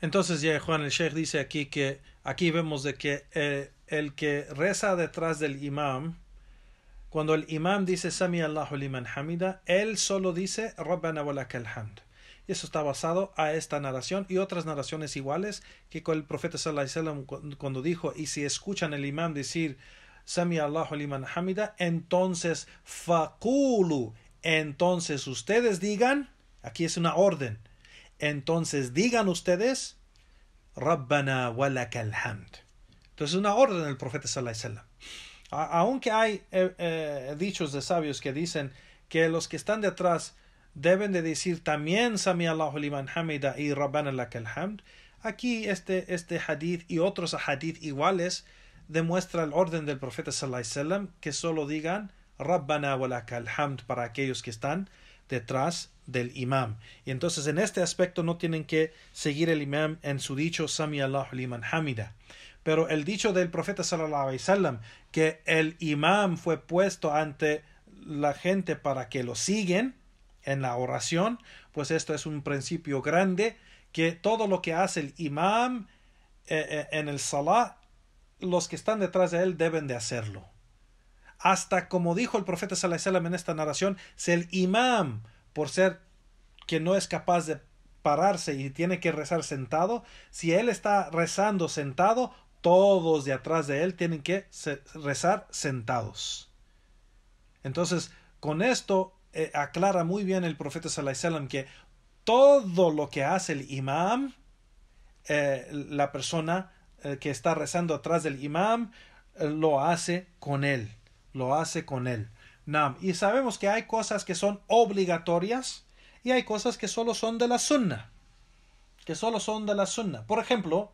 A: Entonces ya Juan el Sheikh dice aquí que aquí vemos de que eh, el que reza detrás del imam, cuando el imam dice Sami Allahu liman hamida, él solo dice Rabbana walakal hamd. Y eso está basado a esta narración y otras narraciones iguales que con el profeta sallallahu alaihi wasallam cuando dijo y si escuchan el imam decir Sami Allahu liman hamida, entonces faqulu, entonces ustedes digan, aquí es una orden. Entonces digan ustedes Rabbana walakal hamd es una orden del profeta sallallahu alaihi Aunque hay eh, eh, dichos de sabios que dicen que los que están detrás deben de decir también Sami Allahu liman hamida y rabban lakal hamd, aquí este, este hadith y otros hadith iguales demuestra el orden del profeta sallallahu alaihi que solo digan Rabbana walakal hamd para aquellos que están detrás del imam. Y entonces en este aspecto no tienen que seguir el imam en su dicho Sami Allahu liman hamida. Pero el dicho del profeta sallallahu alaihi salam... que el imam fue puesto ante la gente para que lo siguen en la oración, pues esto es un principio grande que todo lo que hace el imam eh, eh, en el salah, los que están detrás de él deben de hacerlo. Hasta como dijo el profeta sallallahu alaihi en esta narración, si el imam por ser que no es capaz de pararse y tiene que rezar sentado, si él está rezando sentado, todos de atrás de él tienen que rezar sentados. Entonces, con esto eh, aclara muy bien el profeta Sallallahu que todo lo que hace el imam, eh, la persona eh, que está rezando atrás del imam, lo hace con él, lo hace con él. Nam. Y sabemos que hay cosas que son obligatorias y hay cosas que solo son de la sunna, que solo son de la sunna. Por ejemplo,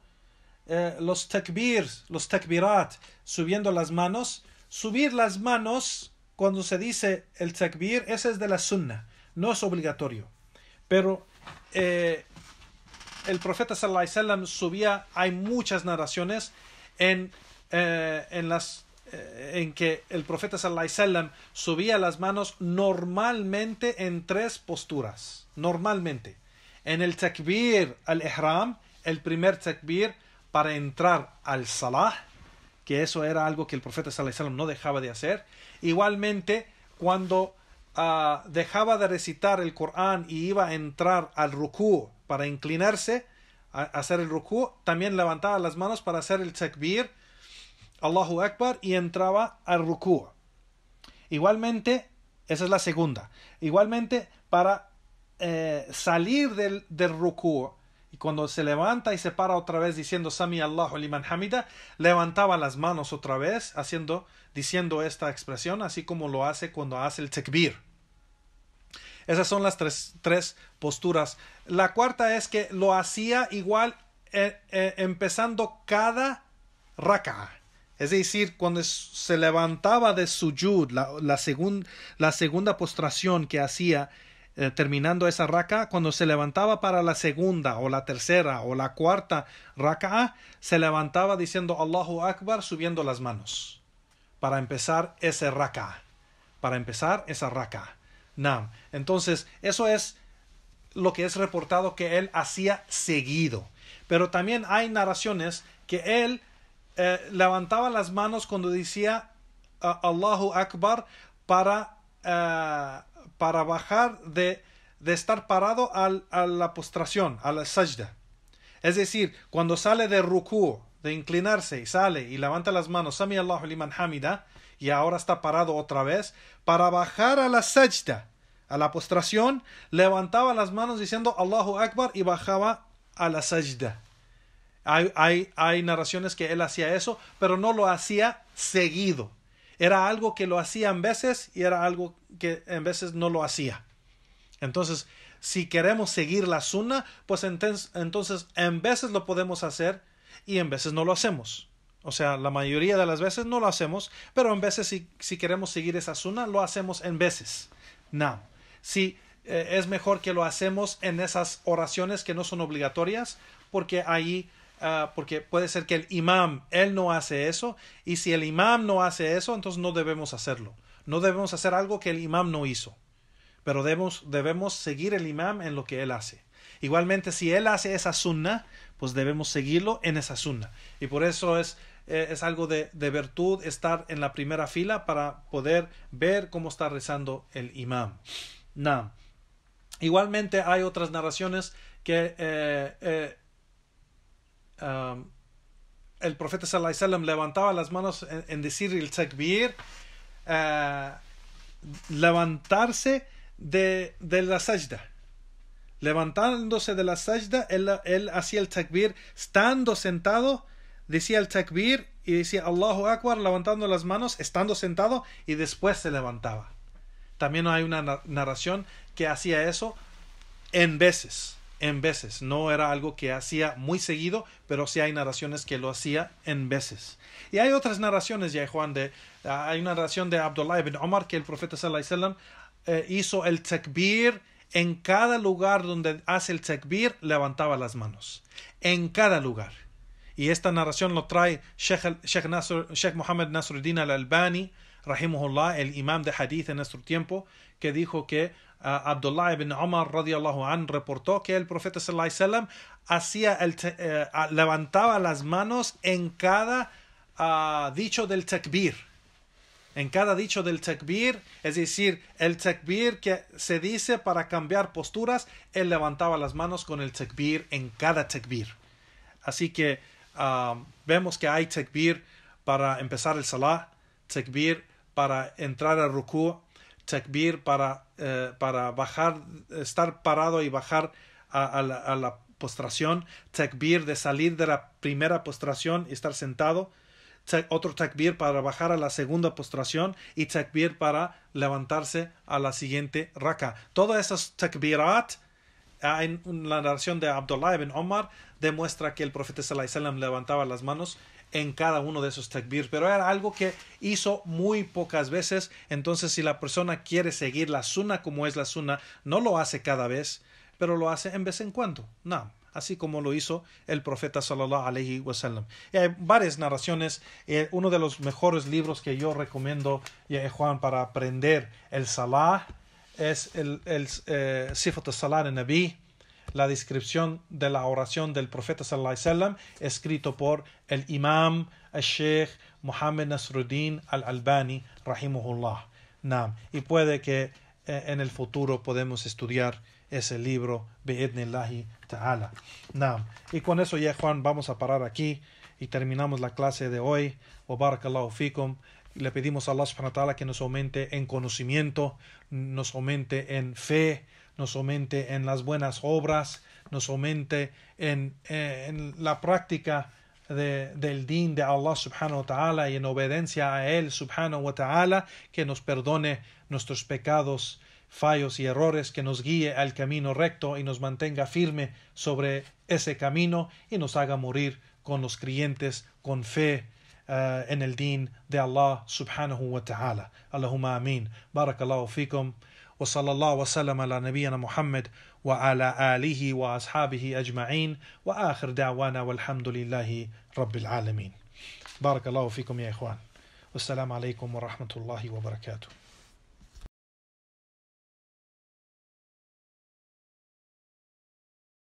A: eh, los takbir, los takbirat, subiendo las manos. Subir las manos cuando se dice el takbir, ese es de la sunna, no es obligatorio. Pero eh, el profeta sallallahu alaihi wasallam subía, hay muchas narraciones en, eh, las en que el profeta sallallahu alaihi wasallam subía las manos normalmente en tres posturas, normalmente. En el takbir al ihram, el primer takbir, para entrar al Salah, que eso era algo que el profeta Salah no dejaba de hacer. Igualmente, cuando ah, dejaba de recitar el Corán y iba a entrar al ruku para inclinarse, a, hacer el ruku, también levantaba las manos para hacer el Takbir, Allahu Akbar, y entraba al ruku. Igualmente, esa es la segunda. Igualmente, para eh, salir del, del Rukú, y cuando se levanta y se para otra vez diciendo Sami Allahu liman hamida, levantaba las manos otra vez haciendo, diciendo esta expresión, así como lo hace cuando hace el tekbir. Esas son las tres, tres posturas. La cuarta es que lo hacía igual eh, eh empezando cada raka. Es decir, cuando se levantaba de su la, la, la segunda postración que hacía, eh, terminando esa raka, cuando se levantaba para la segunda o la tercera o la cuarta raka, se levantaba diciendo Allahu Akbar subiendo las manos para empezar ese raka, para empezar esa raka. Nam. Entonces, eso es lo que es reportado que él hacía seguido. Pero también hay narraciones que él eh, levantaba las manos cuando decía Allahu Akbar para eh, para bajar de, estar parado a la postración, a la sajda. Es decir, cuando sale de ruku, de inclinarse, y sale y levanta las manos, Sami Allahu liman hamida, y ahora está parado otra vez, para bajar a la sajda, a la postración, levantaba las manos diciendo Allahu Akbar y bajaba a la sajda. hay narraciones que él hacía eso, pero no lo hacía seguido. Era algo que lo hacía en veces y era algo que en veces no lo hacía. Entonces, si queremos seguir la sunna, pues entonces en veces lo podemos hacer y en veces no lo hacemos. O sea, la mayoría de las veces no lo hacemos, pero en veces si, si queremos seguir esa sunna, lo hacemos en veces. No. Si eh, es mejor que lo hacemos en esas oraciones que no son obligatorias, porque ahí Ah, porque puede ser que el imam, él no hace eso, y si el imam no hace eso, entonces no debemos hacerlo. No debemos hacer algo que el imam no hizo, pero debemos, debemos seguir el imam en lo que él hace. Igualmente, si él hace esa sunna, pues debemos seguirlo en esa sunna. Y por eso es, eh, es algo de, virtud estar en la primera fila para poder ver cómo está rezando el imam. Igualmente hay otras narraciones que eh, eh, el profeta sallallahu alaihi levantaba las manos en, decir el takbir, eh, levantarse de, la sajda. Levantándose de la sajda, él, él hacía el takbir, estando sentado, decía el takbir y decía Allahu Akbar levantando las manos, estando sentado y después se levantaba. También hay una narración que hacía eso en veces en veces. No era algo que hacía muy seguido, pero sí hay narraciones que lo hacía en veces. Y hay otras narraciones, ya Juan, de, ah, hay una narración de Abdullah ibn Omar que el profeta sallallahu wasallam eh, hizo el takbir en cada lugar donde hace el takbir, levantaba las manos. En cada lugar. Y esta narración lo trae Sheikh, Sheikh, Nasr, Muhammad Nasruddin al-Albani, Rahimullah, el imam de hadith en nuestro tiempo, que dijo que Abdullah ibn Omar radiallahu an reportó que el profeta sallallahu alaihi hacía el eh, levantaba las manos en cada ah, dicho del takbir. En cada dicho del takbir, es decir, el takbir que se dice para cambiar posturas, él levantaba las manos con el takbir en cada takbir. Así que ah, vemos que hay takbir para empezar el salah, takbir para entrar al ruku, takbir para eh, para bajar, estar parado y bajar a, la, postración, takbir de salir de la primera postración y estar sentado, otro takbir para bajar a la segunda postración y takbir para levantarse a la siguiente raka. Todas esas takbirat ah, en la narración de Abdullah ibn Omar demuestra que el profeta sallallahu levantaba las manos en cada uno de esos takbir, pero era algo que hizo muy pocas veces, entonces si la persona quiere seguir la sunna como es la sunna, no lo hace cada vez, pero lo hace en vez en cuando. No, así como lo hizo el profeta sallallahu wa sallam. hay varias narraciones, eh, uno de los mejores libros que yo recomiendo, eh, Juan, para aprender el salah es el, el eh, Sifat al-Salah en Nabi la descripción de la oración del profeta sallallahu alaihi wasallam escrito por el imam al-sheikh Muhammad Nasruddin al-Albani rahimahullah. Nam. Y puede que eh, en el futuro podemos estudiar ese libro bi'idnillahi ta'ala. Y con eso ya Juan vamos a parar aquí y terminamos la clase de hoy. Barakallahu fikum le pedimos a Allah subhanahu wa ta'ala que nos aumente en conocimiento, nos aumente en fe, nos aumente en las buenas obras, nos aumente en, eh, en la práctica del din de Allah subhanahu wa ta'ala y en obediencia a Él subhanahu wa ta'ala, que nos perdone nuestros pecados, fallos y errores, que nos guíe al camino recto y nos mantenga firme sobre ese camino y nos haga morir con los creyentes, con fe, eh, en el din de Allah subhanahu wa ta'ala. Allahumma amin. Barakallahu fikum. وصلى الله وسلم على نبينا محمد وعلى آله وأصحابه أجمعين وآخر دعوانا والحمد لله رب العالمين بارك الله فيكم يا إخوان والسلام عليكم ورحمة الله وبركاته